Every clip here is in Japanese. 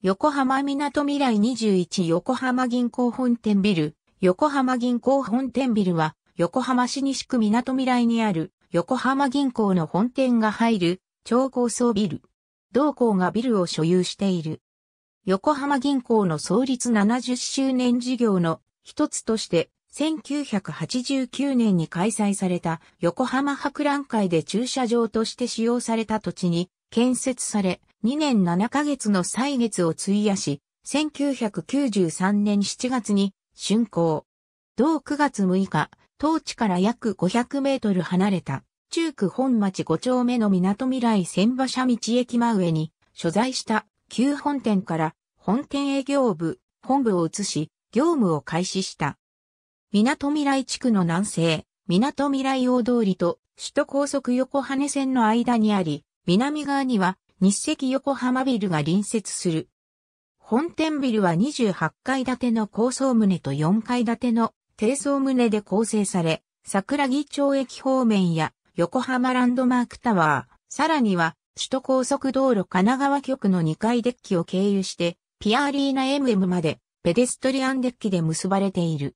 横浜港未来21横浜銀行本店ビル、横浜銀行本店ビルは、横浜市西区港未来にある、横浜銀行の本店が入る、超高層ビル。同行がビルを所有している。横浜銀行の創立70周年事業の一つとして、1989年に開催された横浜博覧会で駐車場として使用された土地に建設され、2年7ヶ月の歳月を費やし、1993年7月に竣工。同9月6日、当地から約500メートル離れた、中区本町5丁目の港未来千馬車道駅真上に、所在した旧本店から本店営業部、本部を移し、業務を開始した。港未来地区の南西、港未来大通りと首都高速横羽線の間にあり、南側には日赤横浜ビルが隣接する。本店ビルは28階建ての高層棟と4階建ての低層棟で構成され、桜木町駅方面や横浜ランドマークタワー、さらには首都高速道路神奈川局の2階デッキを経由して、ピアリーナ MM までペデストリアンデッキで結ばれている。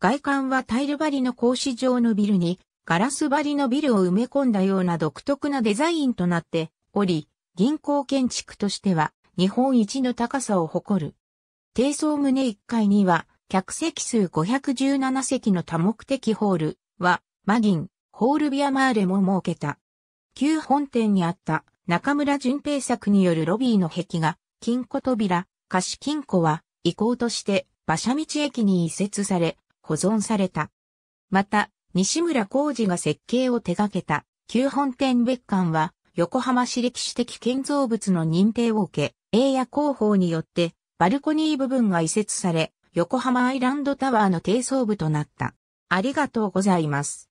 外観はタイル張りの格子状のビルに、ガラス張りのビルを埋め込んだような独特なデザインとなっており、銀行建築としては日本一の高さを誇る。低層棟1階には客席数517席の多目的ホールはマギン、ホールビアマーレも設けた。旧本店にあった中村淳平作によるロビーの壁画、金庫扉、貸金庫は遺構として馬車道駅に移設され、保存された。また、西村浩二が設計を手掛けた旧本店別館は横浜市歴史的建造物の認定を受け、英や広報によって、バルコニー部分が移設され、横浜アイランドタワーの低層部となった。ありがとうございます。